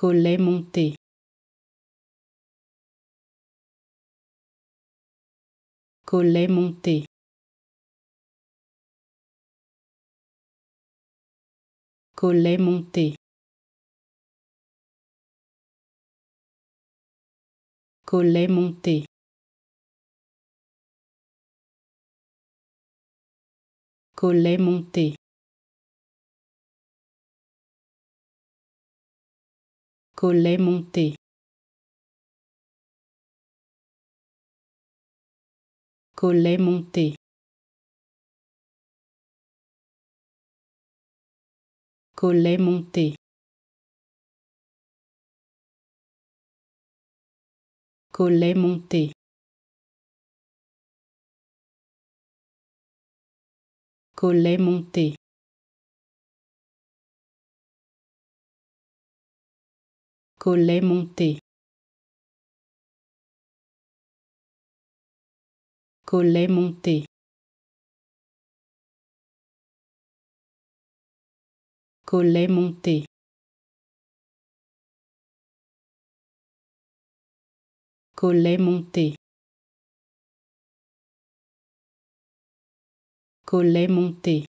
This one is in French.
Collet monté. Collet monté. Collet monté. Collet monté. monté. Collet monté. Collet monté. Collet monté. Collet monté. Collet monté. collet monté collet monté collet monté collet monté collet monté